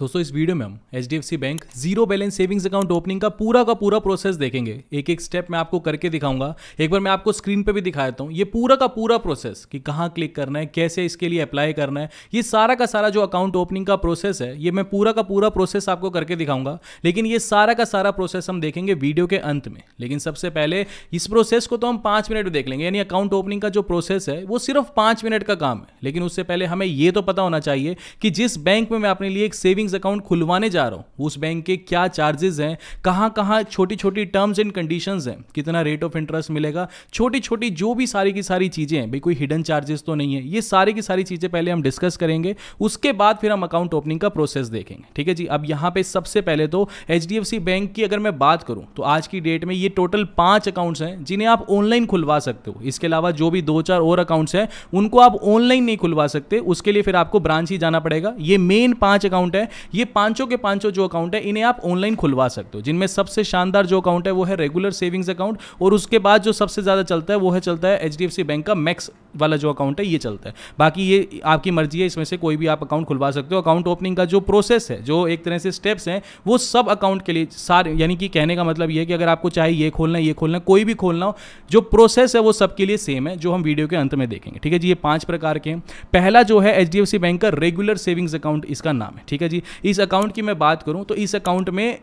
दोस्तों इस वीडियो में हम H D F C bank zero balance savings account opening का पूरा का पूरा प्रोसेस देखेंगे एक एक स्टेप मैं आपको करके दिखाऊंगा एक बार मैं आपको स्क्रीन पे भी दिखा देता हूँ ये पूरा का पूरा प्रोसेस कि कहाँ क्लिक करना है कैसे इसके लिए अप्लाई करना है ये सारा का सारा जो अकाउंट ओपनिंग का प्रोसेस है ये मैं पूरा का पूरा प्रोसेस आपको करके दिखाऊंगा लेकिन ये सारा का सारा प्रोसेस हम देखेंगे वीडियो के अंत में लेकिन सबसे पहले इस प्रोसेस को तो हम पाँच मिनट में देख लेंगे यानी अकाउंट ओपनिंग का जो प्रोसेस है वो सिर्फ पाँच मिनट का काम है लेकिन उससे पहले हमें ये तो पता होना चाहिए कि जिस बैंक में मैं अपने लिए एक सेविंग सेविंग्स अकाउंट खुलवाने जा रहा हूँ उस बैंक के क्या चार्जेस हैं कहाँ कहाँ छोटी छोटी टर्म्स एंड कंडीशंस हैं कितना रेट ऑफ इंटरेस्ट मिलेगा छोटी छोटी जो भी सारी की सारी चीज़ें हैं भाई कोई हिडन चार्जेस तो नहीं है ये सारी की सारी चीज़ें पहले हम डिस्कस करेंगे उसके बाद फिर हम अकाउंट ओपनिंग का प्रोसेस देखेंगे ठीक है जी अब यहाँ पर सबसे पहले तो एच बैंक की अगर मैं बात करूँ तो आज की डेट में ये टोटल पाँच अकाउंट्स हैं जिन्हें आप ऑनलाइन खुलवा सकते हो इसके अलावा जो भी दो चार और अकाउंट्स हैं उनको आप ऑनलाइन नहीं खुलवा सकते उसके लिए फिर आपको ब्रांच ही जाना पड़ेगा ये मेन पांच अकाउंट है ये पांचों के पांचों जो अकाउंट है इन्हें आप ऑनलाइन खुलवा सकते हो जिनमें सबसे शानदार जो अकाउंट है वो है रेगुलर सेविंग्स अकाउंट और उसके बाद जो सबसे ज़्यादा चलता है वो है चलता है एच बैंक का मैक्स वाला जो अकाउंट है ये चलता है बाकी ये आपकी मर्जी है इसमें से कोई भी आप अकाउंट खुलवा सकते हो अकाउंट ओपनिंग का जो प्रोसेस है जो एक तरह से स्टेप्स हैं वो सब अकाउंट के लिए सारे यानी कि कहने का मतलब ये कि अगर आपको चाहे ये खोलना ये खोलना कोई भी खोलना हो जो प्रोसेस है वो सबके लिए सेम है जो हम वीडियो के अंत में देखेंगे ठीक है जी ये पांच प्रकार के हैं पहला जो है एच बैंक का रेगुलर सेविंग्स अकाउंट इसका नाम है ठीक है जी इस अकाउंट की मैं बात करूँ तो इस अकाउंट में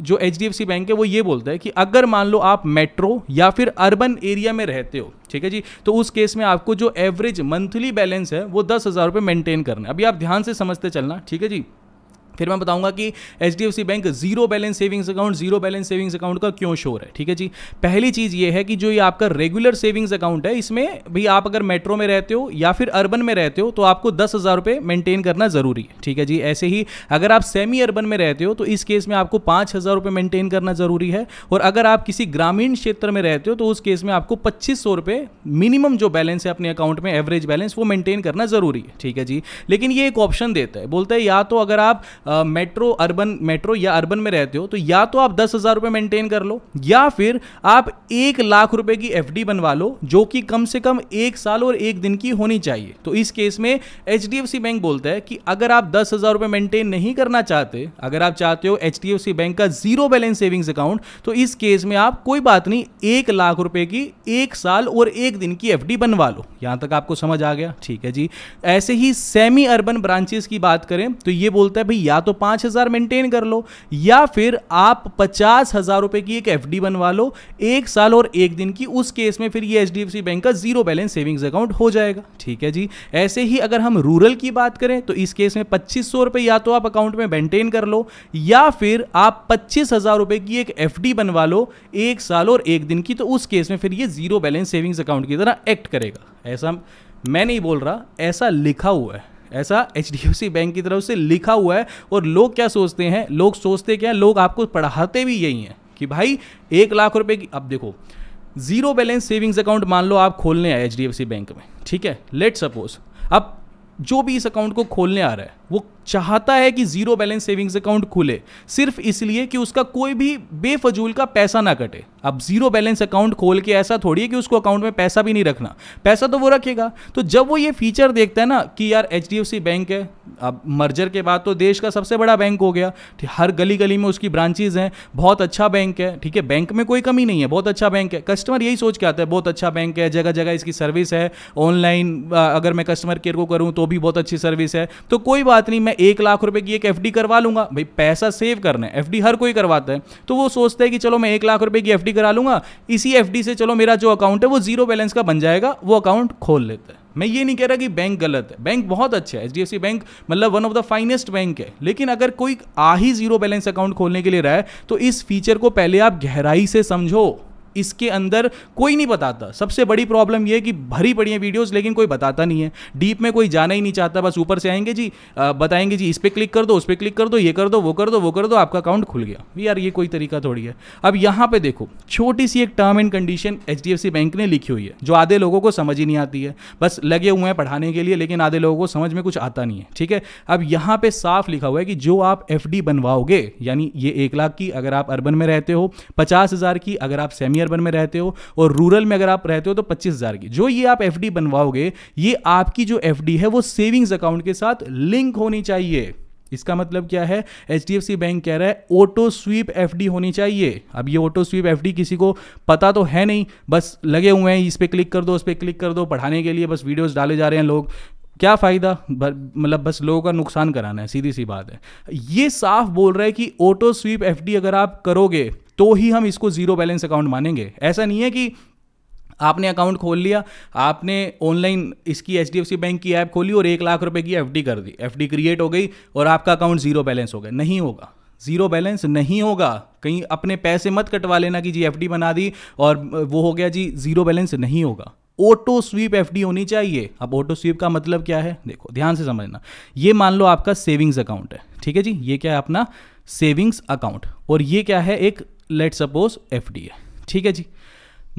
जो H D F C bank है वो ये बोलता है कि अगर मान लो आप मेट्रो या फिर अर्बन एरिया में रहते हो ठीक है जी तो उस केस में आपको जो एवरेज मंथली बैलेंस है वो दस हज़ार रुपये मेंटेन करना है अभी आप ध्यान से समझते चलना ठीक है जी फिर मैं बताऊंगा कि H D F C bank zero balance savings account zero balance savings account का क्यों शोर है ठीक है जी पहली चीज़ ये है कि जो ये आपका रेगुलर सेविंग्स अकाउंट है इसमें भी आप अगर मेट्रो में रहते हो या फिर अर्बन में रहते हो तो आपको दस हज़ार रुपये मेंटेन करना ज़रूरी है ठीक है जी ऐसे ही अगर आप सेमी अर्बन में रहते हो तो इस केस में आपको पाँच हज़ार रुपये मेंटेन करना ज़रूरी है और अगर आप किसी ग्रामीण क्षेत्र में रहते हो तो उस केस में आपको पच्चीस सौ रुपये मिनिमम जो बैलेंस है अपने अकाउंट में एवरेज बैलेंस वो मेंटेन करना ज़रूरी है ठीक है जी लेकिन ये एक ऑप्शन देता है बोलता है या तो अगर आप मेट्रो अर्बन मेट्रो या अर्बन में रहते हो तो या तो आप दस हज़ार रुपये मेंटेन कर लो या फिर आप एक लाख रुपए की एफ बनवा लो जो कि कम से कम एक साल और एक दिन की होनी चाहिए तो इस केस में एच बैंक बोलता है कि अगर आप दस हज़ार रुपये मेंटेन नहीं करना चाहते अगर आप चाहते हो एच बैंक का जीरो बैलेंस सेविंग्स अकाउंट तो इस केस में आप कोई बात नहीं एक लाख रुपए की एक साल और एक दिन की एफ बनवा लो यहां तक आपको समझ आ गया ठीक है जी ऐसे ही सेमी अर्बन ब्रांचेस की बात करें तो ये बोलता है भाई या तो पाँच हज़ार मेंटेन कर लो या फिर आप पचास हज़ार रुपये की एक एफ बनवा लो एक साल और एक दिन की उस केस में फिर ये एच बैंक का जीरो बैलेंस सेविंग्स अकाउंट हो जाएगा ठीक है जी ऐसे ही अगर हम रूरल की बात करें तो इस केस में पच्चीस सौ रुपये या तो आप अकाउंट में मेंटेन कर लो या फिर आप पच्चीस हज़ार रुपये की एक एफ बनवा लो एक साल और एक दिन की तो उस केस में फिर ये जीरो बैलेंस सेविंग्स अकाउंट की तरह एक्ट करेगा ऐसा मैं नहीं बोल रहा ऐसा लिखा हुआ है ऐसा एच बैंक की तरफ से लिखा हुआ है और लोग क्या सोचते हैं लोग सोचते क्या लोग आपको पढ़ाते भी यही हैं कि भाई एक लाख रुपए की अब देखो जीरो बैलेंस सेविंग्स अकाउंट मान लो आप खोलने आए एच बैंक में ठीक है लेट सपोज अब जो भी इस अकाउंट को खोलने आ रहा है वो चाहता है कि जीरो बैलेंस सेविंग्स अकाउंट खुले सिर्फ इसलिए कि उसका कोई भी बेफजूल का पैसा ना कटे अब जीरो बैलेंस अकाउंट खोल के ऐसा थोड़ी है कि उसको अकाउंट में पैसा भी नहीं रखना पैसा तो वो रखेगा तो जब वो ये फीचर देखता है ना कि यार एच बैंक है अब मर्जर के बाद तो देश का सबसे बड़ा बैंक हो गया हर गली गली में उसकी ब्रांचेज हैं बहुत अच्छा बैंक है ठीक है बैंक में कोई कमी नहीं है बहुत अच्छा बैंक है कस्टमर यही सोच के आता है बहुत अच्छा बैंक है जगह जगह इसकी सर्विस है ऑनलाइन अगर मैं कस्टमर केयर को करूँ तो भी बहुत अच्छी सर्विस है तो कोई बात नहीं मैं मैं एक लाख रुपए की एक एफ करवा लूंगा भाई पैसा सेव करना है एफ हर कोई करवाता है तो वो सोचता है कि चलो मैं एक लाख रुपए की एफ करा लूंगा इसी एफ से चलो मेरा जो अकाउंट है वो जीरो बैलेंस का बन जाएगा वो अकाउंट खोल लेता है मैं ये नहीं कह रहा कि बैंक गलत है बैंक बहुत अच्छा है एच बैंक मतलब one of the finest bank है लेकिन अगर कोई आ ही जीरो बैलेंस अकाउंट खोलने के लिए रहा है तो इस फीचर को पहले आप गहराई से समझो इसके अंदर कोई नहीं बताता सबसे बड़ी प्रॉब्लम यह है कि भरी पड़ी है वीडियोस लेकिन कोई बताता नहीं है डीप में कोई जाना ही नहीं चाहता बस ऊपर से आएंगे जी बताएंगे जी इस पर क्लिक कर दो उस पर क्लिक कर दो ये कर दो वो कर दो वो कर दो आपका अकाउंट खुल गया यार ये कोई तरीका थोड़ी है अब यहां पर देखो छोटी सी एक term and condition H bank ने लिखी हुई है जो आधे लोगों को समझ ही नहीं आती है बस लगे हुए हैं पढ़ाने के लिए लेकिन आधे लोगों को समझ में कुछ आता नहीं है ठीक है अब यहां पर साफ लिखा हुआ है कि जो आप एफ बनवाओगे यानी ये एक लाख की अगर आप अर्बन में रहते हो पचास हज़ार की अगर आप सेमी बन में रहते हो और रूरल में अगर आप रहते हो तो पच्चीस हज़ार की जो ये आप एफ बनवाओगे ये आपकी जो एफ है वो सेविंग्स अकाउंट के साथ लिंक होनी चाहिए इसका मतलब क्या है एच बैंक कह रहा है ऑटो स्वीप एफ डी होनी चाहिए अब ये ऑटो स्वीप एफ किसी को पता तो है नहीं बस लगे हुए हैं इस पर क्लिक कर दो उस पर क्लिक कर दो पढ़ाने के लिए बस वीडियोज़ डाले जा रहे हैं लोग क्या फ़ायदा मतलब बस लोगों का नुकसान कराना है सीधी सी बात है ये साफ बोल रहा है कि ऑटो स्वीप एफ अगर आप करोगे तो ही हम इसको जीरो बैलेंस अकाउंट मानेंगे ऐसा नहीं है कि आपने अकाउंट खोल लिया आपने ऑनलाइन इसकी एच बैंक की ऐप खोली और एक लाख रुपए की एफ कर दी एफ क्रिएट हो गई और आपका अकाउंट जीरो बैलेंस हो गया नहीं होगा जीरो बैलेंस नहीं होगा कहीं अपने पैसे मत कटवा लेना कि जी एफ बना दी और वो हो गया जी जीरो बैलेंस नहीं होगा ऑटो स्वीप एफ होनी चाहिए अब ऑटो स्वीप का मतलब क्या है देखो ध्यान से समझना ये मान लो आपका सेविंग्स अकाउंट है ठीक है जी ये क्या है अपना सेविंग्स अकाउंट और ये क्या है एक लेट सपोज एफ ठीक है जी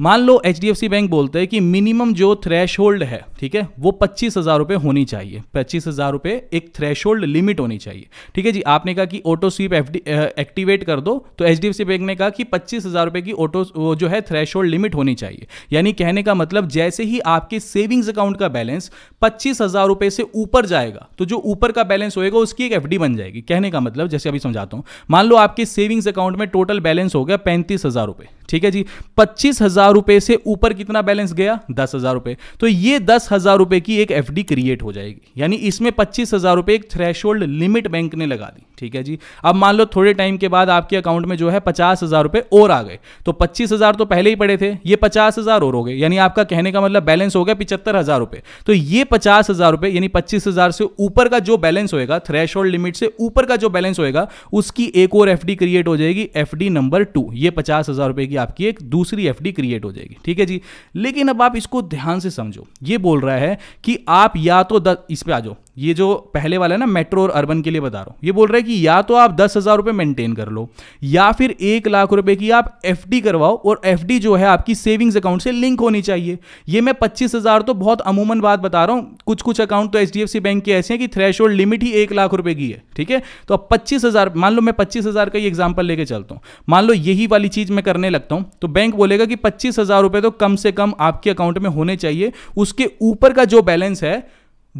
मान लो एच बैंक बोलते हैं कि मिनिमम जो थ्रेश है ठीक है वो पच्चीस हज़ार रुपये होनी चाहिए पच्चीस हज़ार रुपये एक थ्रेश लिमिट होनी चाहिए ठीक है जी आपने कहा कि ऑटो स्वीप एफ एक्टिवेट कर दो तो एच बैंक ने कहा कि पच्चीस हज़ार रुपये की ऑटो जो है थ्रेश लिमिट होनी चाहिए यानी कहने का मतलब जैसे ही आपके सेविंग्स अकाउंट का बैलेंस पच्चीस हज़ार रुपये से ऊपर जाएगा तो जो ऊपर का बैलेंस होएगा उसकी एक एफ बन जाएगी कहने का मतलब जैसे अभी समझाता हूँ मान लो आपके सेविंग्स अकाउंट में टोटल बैलेंस हो गया पैंतीस हज़ार रुपये ठीक है जी पच्चीस हजार रुपए से ऊपर कितना बैलेंस गया दस हजार रुपए तो ये दस हजार रुपए की एक एफ क्रिएट हो जाएगी यानी इसमें पच्चीस हजार रुपए एक थ्रेश लिमिट बैंक ने लगा दी ठीक है जी अब मान लो थोड़े टाइम के बाद आपके अकाउंट में जो है पचास हजार रुपए और आ गए तो पच्चीस हजार तो पहले ही पड़े थे ये पचास हजार और हो गए यानी आपका कहने का मतलब बैलेंस हो गया पिछहत्तर हजार रुपए तो ये पचास हजार रुपए यानी पच्चीस हजार से ऊपर का जो बैलेंस होएगा थ्रेश लिमिट से ऊपर का जो बैलेंस होएगा उसकी एक और एफ क्रिएट हो जाएगी एफ नंबर टू ये पचास हजार रुपए की कि आपकी एक दूसरी एफ क्रिएट हो जाएगी ठीक है जी लेकिन अब आप इसको ध्यान से समझो ये बोल रहा है कि आप या तो दस इस पर आ जाओ ये जो पहले वाला है ना मेट्रो और अर्बन के लिए बता रहा हूँ ये बोल रहा है कि या तो आप दस हज़ार रुपये मेंटेन कर लो या फिर एक लाख रुपए की आप एफ करवाओ और एफ जो है आपकी सेविंग्स अकाउंट से लिंक होनी चाहिए ये मैं पच्चीस हज़ार तो बहुत अमूमन बात बता रहा हूँ कुछ कुछ अकाउंट तो एच बैंक के ऐसे हैं कि थ्रेश लिमिट ही एक लाख रुपये की है ठीक है तो अब पच्चीस मान लो मैं पच्चीस का ही एग्जाम्पल लेके चलता हूँ मान लो यही वाली चीज़ मैं करने लगता हूँ तो बैंक बोलेगा कि पच्चीस तो कम से कम आपके अकाउंट में होने चाहिए उसके ऊपर का जो बैलेंस है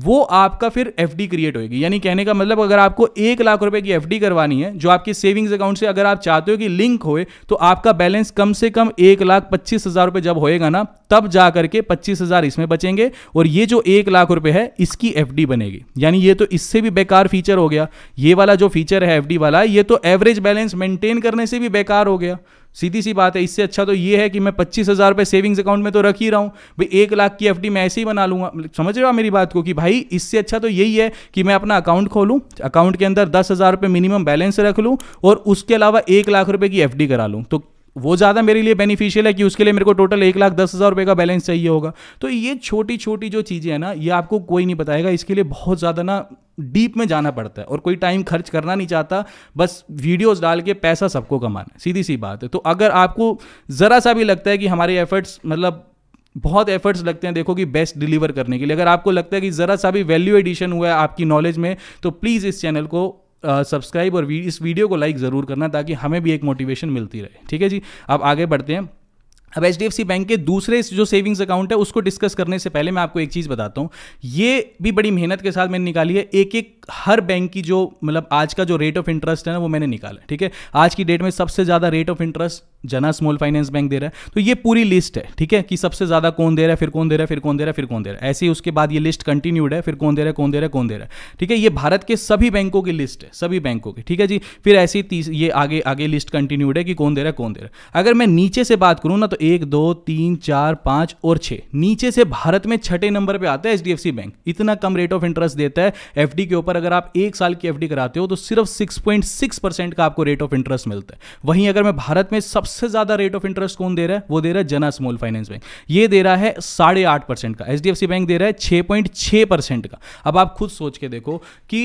वो आपका फिर एफ क्रिएट होगी यानी कहने का मतलब अगर आपको एक लाख रुपए की एफ करवानी है जो आपके सेविंग्स अकाउंट से अगर आप चाहते हो कि लिंक होए तो आपका बैलेंस कम से कम एक लाख पच्चीस हजार रुपये जब होएगा ना तब जा करके पच्चीस हजार इसमें बचेंगे और ये जो एक लाख रुपए है इसकी एफ बनेगी यानी ये तो इससे भी बेकार फीचर हो गया ये वाला जो फीचर है एफ वाला ये तो एवरेज बैलेंस मेंटेन करने से भी बेकार हो गया सीधी सी बात है इससे अच्छा तो ये है कि मैं पच्चीस हज़ार रुपये सेविंग्स अकाउंट में तो रख ही रहा हूँ भाई एक लाख की एफडी मैं ऐसे ही बना लूँगा समझ रहे हो मेरी बात को कि भाई इससे अच्छा तो यही है कि मैं अपना अकाउंट खोलूँ अकाउंट के अंदर दस हज़ार रुपये मिनिमम बैलेंस रख लूँ और उसके अलावा एक लाख रुपये की एफ करा लूँ तो वो ज़्यादा मेरे लिए बेनिफिशियल है कि उसके लिए मेरे को टोटल एक लाख दस हज़ार रुपये का बैलेंस चाहिए होगा तो ये छोटी छोटी जो चीज़ें हैं ना ये आपको कोई नहीं बताएगा इसके लिए बहुत ज़्यादा ना डीप में जाना पड़ता है और कोई टाइम खर्च करना नहीं चाहता बस वीडियोस डाल के पैसा सबको कमाना सीधी सी बात है तो अगर आपको ज़रा सा भी लगता है कि हमारे एफर्ट्स मतलब बहुत एफर्ट्स लगते हैं देखो कि बेस्ट डिलीवर करने के लिए अगर आपको लगता है कि ज़रा सा भी वैल्यू एडिशन हुआ है आपकी नॉलेज में तो प्लीज़ इस चैनल को सब्सक्राइब और इस वीडियो को लाइक ज़रूर करना ताकि हमें भी एक मोटिवेशन मिलती रहे ठीक है जी अब आगे बढ़ते हैं अब एच बैंक के दूसरे जो सेविंग्स अकाउंट है उसको डिस्कस करने से पहले मैं आपको एक चीज़ बताता हूँ ये भी बड़ी मेहनत के साथ मैंने निकाली है एक एक हर बैंक की जो मतलब आज का जो रेट ऑफ इंटरेस्ट है ना वो मैंने निकाला ठीक है आज की डेट में सबसे ज़्यादा rate of interest Jana small finance bank दे रहा है तो ये पूरी लिस्ट है ठीक है कि सबसे ज़्यादा कौन दे रहा है फिर कौन दे रहा है फिर कौन दे रहा है फिर कौन दे रहा है ऐसे ही उसके बाद ये लिस्ट कंटिन्यूड है फिर कौन दे रहा है कौन दे रहा है कौन दे रहा है ठीक है ये भारत के सभी बैंकों की लिस्ट है सभी बैंकों की ठीक है जी फिर ऐसे ही ये आगे आगे लिस्ट कंटिन्यूड है कि कौन दे रहा है कौन दे रहा है अगर मैं नीचे से बात करूँ ना तो एक दो तीन चार पाँच और छः नीचे से भारत में छठे नंबर पर आता है एच बैंक इतना कम रेट ऑफ इंटरेस्ट देता है एफ के ऊपर अगर आप एक साल की एफ कराते हो तो सिर्फ सिक्स का आपको रेट ऑफ इंटरेस्ट मिलता है वहीं अगर मैं भारत में सबसे सबसे ज्यादा रेट ऑफ इंटरेस्ट कौन दे रहा है वो दे रहा है जना स्मॉल फाइनेंस बैंक ये दे रहा है साढ़े आठ परसेंट का एच बैंक दे रहा है छह पॉइंट छह परसेंट का अब आप खुद सोच के देखो कि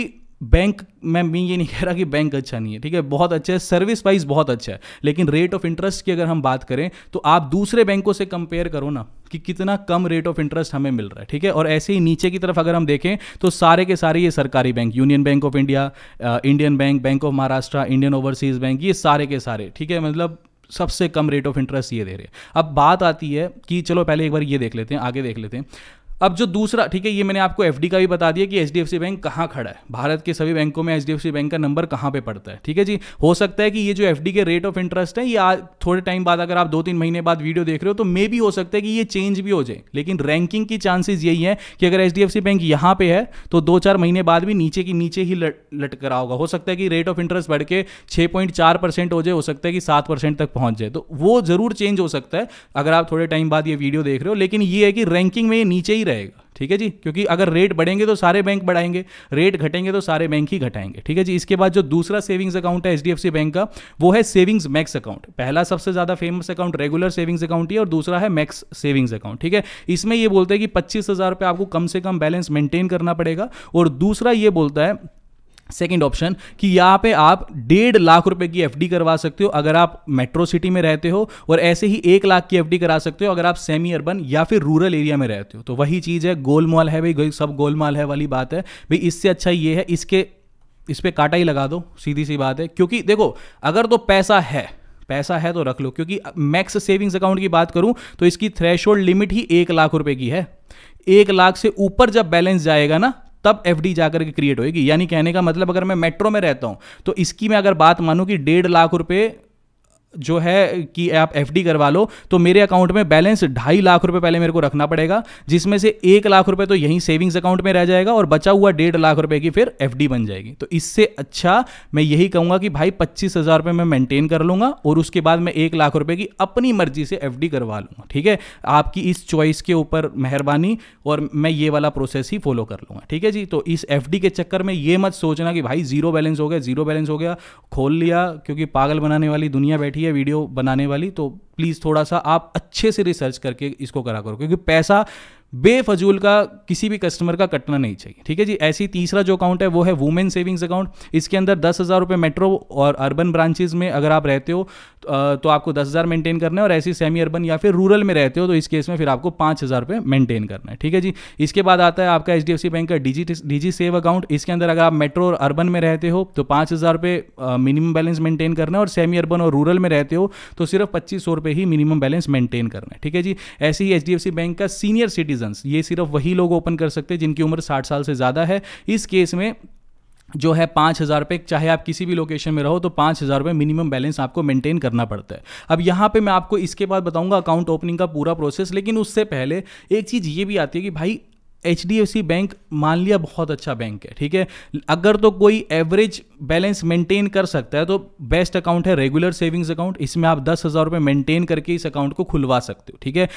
बैंक मैं मैं ये नहीं कह रहा कि बैंक अच्छा नहीं है ठीक है बहुत अच्छा है सर्विस वाइज बहुत अच्छा है लेकिन रेट ऑफ इंटरेस्ट की अगर हम बात करें तो आप दूसरे बैंकों से कंपेयर करो ना कि कितना कम रेट ऑफ इंटरेस्ट हमें मिल रहा है ठीक है और ऐसे ही नीचे की तरफ अगर हम देखें तो सारे के सारे ये सरकारी bank Union Bank of India Indian Bank Bank of Maharashtra Indian Overseas Bank ये सारे के सारे ठीक है मतलब सबसे कम रेट ऑफ इंटरेस्ट ये दे रहे हैं अब बात आती है कि चलो पहले एक बार ये देख लेते हैं आगे देख लेते हैं अब जो दूसरा ठीक है ये मैंने आपको एफ का भी बता दिया कि एच बैंक कहाँ खड़ा है भारत के सभी बैंकों में एच बैंक का नंबर कहाँ पे पड़ता है ठीक है जी हो सकता है कि ये जो एफ के रेट ऑफ इंटरेस्ट है ये आज थोड़े टाइम बाद अगर आप दो तीन महीने बाद वीडियो देख रहे हो तो मे भी हो सकता है कि ये चेंज भी हो जाए लेकिन रैंकिंग की चांसेज यही है कि अगर एच बैंक यहाँ पे है तो दो चार महीने बाद भी नीचे की नीचे ही लट, लटक रहा होगा हो सकता है कि रेट ऑफ इंटरेस्ट बढ़ के छः पॉइंट चार परसेंट हो जाए हो सकता है कि सात परसेंट तक पहुँच जाए तो वो जरूर चेंज हो सकता है अगर आप थोड़े टाइम बाद ये वीडियो देख रहे हो लेकिन ये है कि रैंकिंग में ये नीचे ही रहेगा ठीक है जी क्योंकि अगर रेट बढ़ेंगे तो सारे बैंक बढ़ाएंगे रेट घटेंगे तो सारे बैंक ही घटाएंगे ठीक है जी इसके बाद जो दूसरा सेविंग्स अकाउंट है एच बैंक का वो है सेविंग्स मैक्स अकाउंट पहला सबसे ज्यादा famous account regular savings account ही और दूसरा है मैक्स सेविंग्स अकाउंट ठीक है इसमें यह बोलता है कि पच्चीस हजार आपको कम से कम बैलेंस मेंटेन करना पड़ेगा और दूसरा यह बोलता है सेकेंड ऑप्शन कि यहाँ पे आप डेढ़ लाख रुपए की एफडी करवा सकते हो अगर आप मेट्रो सिटी में रहते हो और ऐसे ही एक लाख की एफडी करा सकते हो अगर आप सेमी अर्बन या फिर रूरल एरिया में रहते हो तो वही चीज़ है मॉल है भाई सब मॉल है वाली बात है भाई इससे अच्छा ये है इसके इस पर काटा ही लगा दो सीधी सी बात है क्योंकि देखो अगर तो पैसा है पैसा है तो रख लो क्योंकि मैक्स सेविंग्स अकाउंट की बात करूं तो इसकी थ्रेशोल्ड लिमिट ही एक लाख रुपए की है एक लाख से ऊपर जब बैलेंस जाएगा ना तब एफ डी जाकर के क्रिएट होगी यानी कहने का मतलब अगर मैं मेट्रो में रहता हूं तो इसकी मैं अगर बात मानूं कि डेढ़ लाख रुपए जो है कि आप एफ करवा लो तो मेरे अकाउंट में बैलेंस ढाई लाख रुपए पहले मेरे को रखना पड़ेगा जिसमें से एक लाख रुपए तो यहीं सेविंग्स अकाउंट में रह जाएगा और बचा हुआ डेढ़ लाख रुपए की फिर एफ बन जाएगी तो इससे अच्छा मैं यही कहूंगा कि भाई पच्चीस हज़ार रुपये मैं मेंटेन कर लूंगा और उसके बाद मैं एक लाख रुपए की अपनी मर्जी से एफ करवा लूंगा ठीक है आपकी इस चॉइस के ऊपर मेहरबानी और मैं ये वाला प्रोसेस ही फॉलो कर लूंगा ठीक है जी तो इस एफ के चक्कर में ये मत सोचना कि भाई जीरो बैलेंस हो गया जीरो बैलेंस हो गया खोल लिया क्योंकि पागल बनाने वाली दुनिया बैठी बैठी है वीडियो बनाने वाली तो प्लीज़ थोड़ा सा आप अच्छे से रिसर्च करके इसको करा करो क्योंकि पैसा बेफजूल का किसी भी कस्टमर का कटना नहीं चाहिए ठीक है जी ऐसी तीसरा जो अकाउंट है वो है वुमेन सेविंग्स अकाउंट इसके अंदर दस हज़ार रुपये मेट्रो और अर्बन ब्रांचेज में अगर आप रहते हो तो, तो आपको दस हज़ार मेंटेन करना है और ऐसी सेमी अर्बन या फिर रूरल में रहते हो तो इस केस में फिर आपको पाँच हज़ार रुपये मेंटेन करना है ठीक है जी इसके बाद आता है आपका एच बैंक का डिजी डिजी सेव अकाउंट इसके अंदर अगर आप मेट्रो और अर्बन में रहते हो तो पाँच हज़ार रुपये मिनिमम बैलेंस मेंटेन करना है और सेमी अर्बन और रूरल में रहते हो तो सिर्फ पच्चीस सौ रुपये ही मिनिमम बैलेंस मेंटेन करना है ठीक है जी ऐसे ही एच बैंक का सीनियर सिटीजन सिटीजन ये सिर्फ वही लोग ओपन कर सकते हैं जिनकी उम्र साठ साल से ज़्यादा है इस केस में जो है पाँच हज़ार रुपये चाहे आप किसी भी लोकेशन में रहो तो पाँच हज़ार रुपये मिनिमम बैलेंस आपको मेंटेन करना पड़ता है अब यहाँ पे मैं आपको इसके बाद बताऊंगा अकाउंट ओपनिंग का पूरा प्रोसेस लेकिन उससे पहले एक चीज़ ये भी आती है कि भाई एच बैंक मान लिया बहुत अच्छा बैंक है ठीक है अगर तो कोई एवरेज बैलेंस मेंटेन कर सकता है तो बेस्ट अकाउंट है रेगुलर सेविंग्स अकाउंट इसमें आप दस हज़ार रुपये मेंटेन करके इस अकाउंट को खुलवा सकते हो ठीक है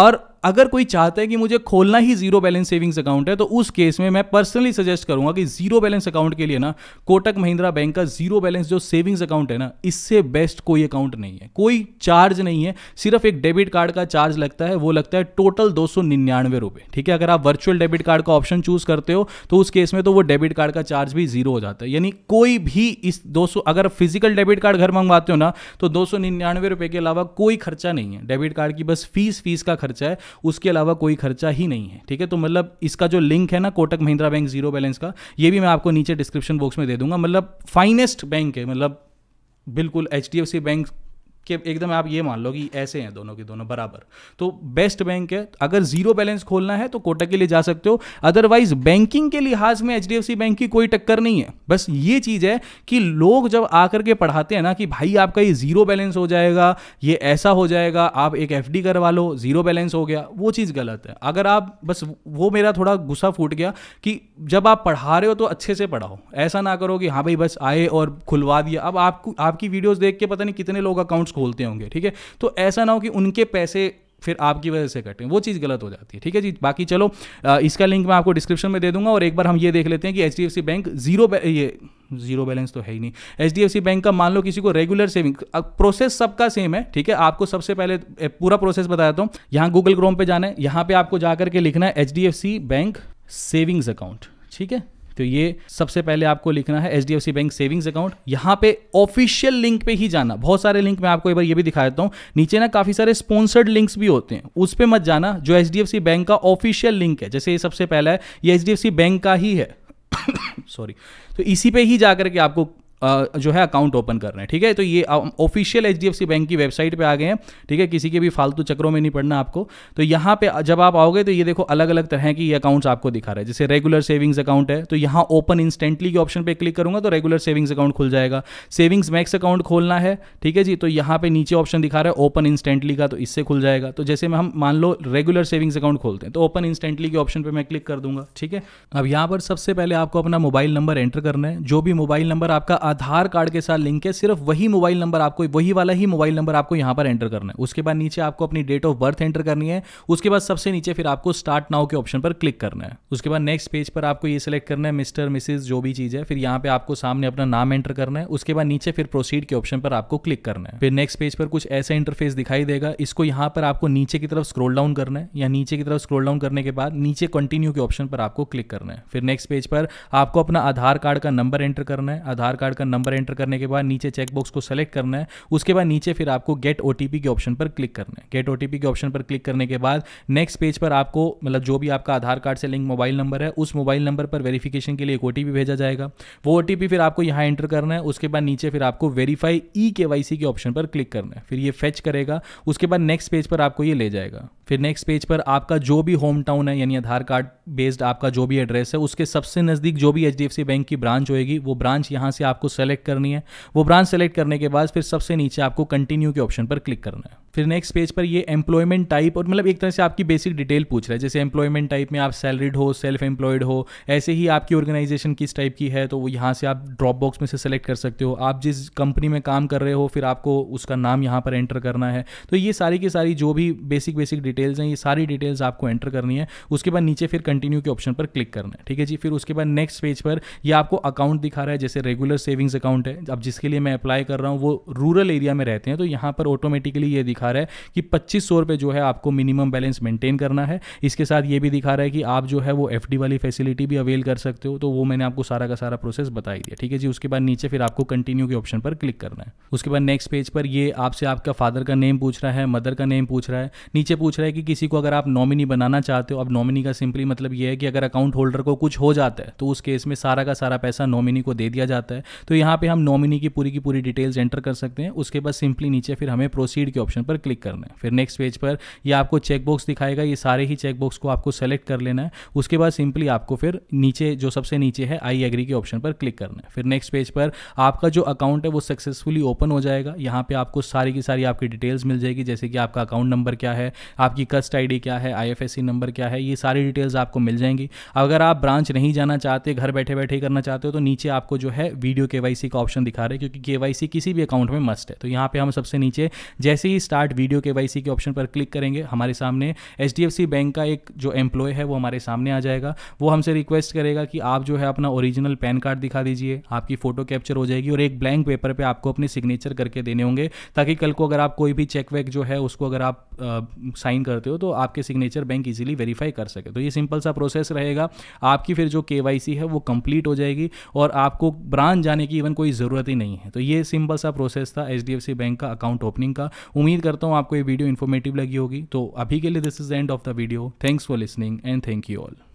और अगर कोई चाहता है कि मुझे खोलना ही जीरो बैलेंस सेविंग्स अकाउंट है तो उस केस में मैं पर्सनली सजेस्ट करूंगा कि जीरो बैलेंस अकाउंट के लिए ना कोटक महिंद्रा बैंक का जीरो बैलेंस जो सेविंग्स अकाउंट है ना इससे बेस्ट कोई अकाउंट नहीं है कोई चार्ज नहीं है सिर्फ एक डेबिट कार्ड का चार्ज लगता है वो लगता है टोटल दो सौ निन्यानवे रुपये ठीक है अगर आप वर्चुअल डेबिट कार्ड का ऑप्शन चूज करते हो तो उस केस में तो वो डेबिट कार्ड का चार्ज भी जीरो हो जाता है यानी कोई कोई भी इस दो अगर फिजिकल डेबिट कार्ड घर मंगवाते हो ना तो दो सौ निन्यानवे के अलावा कोई खर्चा नहीं है डेबिट कार्ड की बस फीस फीस का खर्चा है उसके अलावा कोई खर्चा ही नहीं है ठीक है तो मतलब इसका जो लिंक है ना Kotak Mahindra bank zero balance का ये भी मैं आपको नीचे डिस्क्रिप्शन बॉक्स में दे दूंगा मतलब फाइनेस्ट बैंक है मतलब बिल्कुल एच बैंक कि एकदम आप ये मान लो कि ऐसे हैं दोनों के दोनों बराबर तो बेस्ट बैंक है अगर जीरो बैलेंस खोलना है तो कोटक के लिए जा सकते हो अदरवाइज बैंकिंग के लिहाज में एच बैंक की कोई टक्कर नहीं है बस ये चीज़ है कि लोग जब आकर के पढ़ाते हैं ना कि भाई आपका ये जीरो बैलेंस हो जाएगा ये ऐसा हो जाएगा आप एक एफ करवा लो जीरो बैलेंस हो गया वो चीज़ गलत है अगर आप बस वो मेरा थोड़ा गुस्सा फूट गया कि जब आप पढ़ा रहे हो तो अच्छे से पढ़ाओ ऐसा ना करो कि हाँ भाई बस आए और खुलवा दिया अब आपको आपकी वीडियोज़ देख के पता नहीं कितने लोग अकाउंट्स अकाउंट्स खोलते होंगे ठीक है तो ऐसा ना हो कि उनके पैसे फिर आपकी वजह से कटें वो चीज़ गलत हो जाती है ठीक है जी बाकी चलो इसका लिंक मैं आपको डिस्क्रिप्शन में दे दूंगा और एक बार हम ये देख लेते हैं कि एच बैंक जीरो ये जीरो बैलेंस तो है ही नहीं H D F C bank का मान लो किसी को रेगुलर सेविंग प्रोसेस सबका सेम है ठीक है आपको सबसे पहले पूरा प्रोसेस बताता हूँ यहाँ गूगल क्रोम पर जाना है यहाँ पर आपको जाकर के लिखना है H D F C bank savings account ठीक है तो ये सबसे पहले आपको लिखना है एच बैंक सेविंग्स अकाउंट यहाँ पे ऑफिशियल लिंक पे ही जाना बहुत सारे लिंक मैं आपको एक बार ये भी दिखा देता हूँ नीचे ना काफी सारे स्पॉन्सर्ड लिंक्स भी होते हैं उस पर मत जाना जो एच बैंक का ऑफिशियल लिंक है जैसे ये सबसे पहला है ये एच बैंक का ही है सॉरी तो इसी पे ही जाकर के आपको जो है अकाउंट ओपन कर रहे हैं ठीक है तो ये ऑफिशियल एच बैंक की वेबसाइट पे आ गए हैं ठीक है किसी के भी फालतू चक्रों में नहीं पड़ना आपको तो यहाँ पे जब आप आओगे तो ये देखो अलग अलग तरह की ये अकाउंट्स आपको दिखा रहे हैं जैसे रेगुलर सेविंग्स अकाउंट है तो यहाँ ओपन इंस्टेंटली के ऑप्शन पर क्लिक करूंगा तो रेगुलर सेविंग्स अकाउंट खुल जाएगा सेविंग्स मैक्स अकाउंट खोलना है ठीक है जी तो यहाँ पे नीचे ऑप्शन दिखा रहा है ओपन इंस्टेंटली का तो इससे खुल जाएगा तो जैसे हम मान लो रेगुलर सेविंग्स अकाउंट खोलते हैं तो ओपन इंस्टेंटली के ऑप्शन पर मैं क्लिक कर दूंगा ठीक है अब यहाँ पर सबसे पहले आपको अपना मोबाइल नंबर एंटर करना है जो भी मोबाइल नंबर आपका आधार कार्ड के साथ लिंक है सिर्फ वही मोबाइल नंबर आपको वही वाला ही मोबाइल नंबर आपको यहां पर एंटर करना है उसके बाद नीचे आपको अपनी डेट ऑफ बर्थ एंटर करनी है उसके बाद सबसे नीचे फिर आपको स्टार्ट नाउ के ऑप्शन पर क्लिक करना है उसके बाद नेक्स्ट पेज पर आपको ये सिलेक्ट करना है मिस्टर मिसिज जो भी चीज़ है फिर यहाँ पे आपको सामने अपना नाम एंटर करना है उसके बाद नीचे फिर प्रोसीड के ऑप्शन पर आपको क्लिक करना है फिर नेक्स्ट पेज पर कुछ ऐसा इंटरफेस दिखाई देगा इसको यहाँ पर आपको नीचे की तरफ स्क्रोल डाउन करना है या नीचे की तरफ स्क्रोल डाउन करने के बाद नीचे कंटिन्यू के ऑप्शन पर आपको क्लिक करना है फिर नेक्स्ट पेज पर आपको अपना आधार कार्ड का नंबर एंटर करना है आधार कार्ड का नंबर एंटर करने के बाद नीचे चेकबॉक्स को सेलेक्ट करना है उसके बाद नीचे फिर आपको गेट ओ के ऑप्शन पर क्लिक करना है गेट ओ के ऑप्शन पर क्लिक करने के बाद नेक्स्ट पेज पर आपको मतलब जो भी आपका आधार कार्ड से लिंक मोबाइल नंबर है उस मोबाइल नंबर पर वेरीफिकेशन के लिए एक ओ भेजा जाएगा वो ओ फिर आपको यहाँ एंटर करना है उसके बाद नीचे फिर आपको वेरीफाई ई e के के ऑप्शन पर क्लिक करना है फिर ये फेच करेगा उसके बाद नेक्स्ट पेज पर आपको ये ले जाएगा फिर नेक्स्ट पेज पर आपका जो भी होम टाउन है यानी आधार कार्ड बेस्ड आपका जो भी एड्रेस है उसके सबसे नज़दीक जो भी एच बैंक की ब्रांच होएगी वो ब्रांच यहां से आपको सेलेक्ट करनी है वो ब्रांच सेलेक्ट करने के बाद फिर सबसे नीचे आपको कंटिन्यू के ऑप्शन पर क्लिक करना है फिर नेक्स्ट पेज पर ये एम्प्लॉयमेंट टाइप और मतलब एक तरह से आपकी बेसिक डिटेल पूछ रहा है जैसे एम्प्लॉयमेंट टाइप में आप सैलरीड हो सेल्फ एम्प्लॉयड हो ऐसे ही आपकी ऑर्गेनाइजेशन किस टाइप की है तो वो यहाँ से आप ड्रॉप बॉक्स में से सेलेक्ट कर सकते हो आप जिस कंपनी में काम कर रहे हो फिर आपको उसका नाम यहाँ पर एंटर करना है तो ये सारी की सारी जो भी बेसिक बेसिक डिटेल्स हैं ये सारी डिटेल्स आपको एंटर करनी है उसके बाद नीचे फिर कंटिन्यू के ऑप्शन पर क्लिक करना है ठीक है जी फिर उसके बाद नेक्स्ट पेज पर यह आपको अकाउंट दिखा रहा है जैसे रेगुलर सेविंग्स अकाउंट है अब जिसके लिए मैं अप्लाई कर रहा हूँ वो रूरल एरिया में रहते हैं तो यहाँ पर ऑटोमेटिकली ये दिखा दिखा रहा है कि पच्चीस सौ रुपये जो है आपको मिनिमम बैलेंस मेंटेन करना है इसके साथ ये भी दिखा रहा है कि आप जो है वो एफ वाली फैसिलिटी भी अवेल कर सकते हो तो वो मैंने आपको सारा का सारा प्रोसेस बता ही दिया ठीक है जी उसके बाद नीचे फिर आपको कंटिन्यू के ऑप्शन पर क्लिक करना है उसके बाद नेक्स्ट पेज पर ये आपसे आपका फादर का नेम पूछ रहा है मदर का नेम पूछ रहा है नीचे पूछ रहा है कि किसी को अगर आप नॉमिनी बनाना चाहते हो अब नॉमिनी का सिंपली मतलब ये है कि अगर अकाउंट होल्डर को कुछ हो जाता है तो उस केस में सारा का सारा पैसा नॉमिनी को दे दिया जाता है तो यहाँ पे हम नॉमिनी की पूरी की पूरी डिटेल्स एंटर कर सकते हैं उसके बाद सिंपली नीचे फिर हमें प्रोसीड के ऑप्शन पर क्लिक करना है फिर नेक्स्ट पेज पर ये आपको चेकबॉक्स दिखाएगा ये सारे ही चेकबॉक्स को आपको सेलेक्ट कर लेना है उसके बाद सिंपली आपको फिर नीचे जो सबसे नीचे है आई एग्री के ऑप्शन पर क्लिक करना है फिर नेक्स्ट पेज पर आपका जो अकाउंट है वो सक्सेसफुली ओपन हो जाएगा यहाँ पे आपको सारी की सारी आपकी डिटेल्स मिल जाएगी जैसे कि आपका अकाउंट नंबर क्या है आपकी कस्ट आई क्या है आई नंबर क्या है ये सारी डिटेल्स आपको मिल जाएंगी अगर आप ब्रांच नहीं जाना चाहते घर बैठे बैठे ही करना चाहते हो तो नीचे आपको जो है वीडियो के का ऑप्शन दिखा रहे हैं क्योंकि के किसी भी अकाउंट में मस्ट है तो यहाँ पर हम सबसे नीचे जैसे ही स्टार्ट स्टार्ट वीडियो के के ऑप्शन पर क्लिक करेंगे हमारे सामने एच बैंक का एक जो एम्प्लॉय है वो हमारे सामने आ जाएगा वो हमसे रिक्वेस्ट करेगा कि आप जो है अपना ओरिजिनल पैन कार्ड दिखा दीजिए आपकी फोटो कैप्चर हो जाएगी और एक ब्लैंक पेपर पे आपको अपने सिग्नेचर करके देने होंगे ताकि कल को अगर आप कोई भी चेक वेक जो है उसको अगर आप साइन करते हो तो आपके सिग्नेचर बैंक इजीली वेरीफाई कर सके तो ये सिंपल सा प्रोसेस रहेगा आपकी फिर जो के है वो कंप्लीट हो जाएगी और आपको ब्रांच जाने की इवन कोई ज़रूरत ही नहीं है तो ये सिंपल सा प्रोसेस था एच बैंक का अकाउंट ओपनिंग का उम्मीद करता हूँ आपको ये वीडियो इन्फॉर्मेटिव लगी होगी तो अभी के लिए this is end of the video thanks for listening and thank you all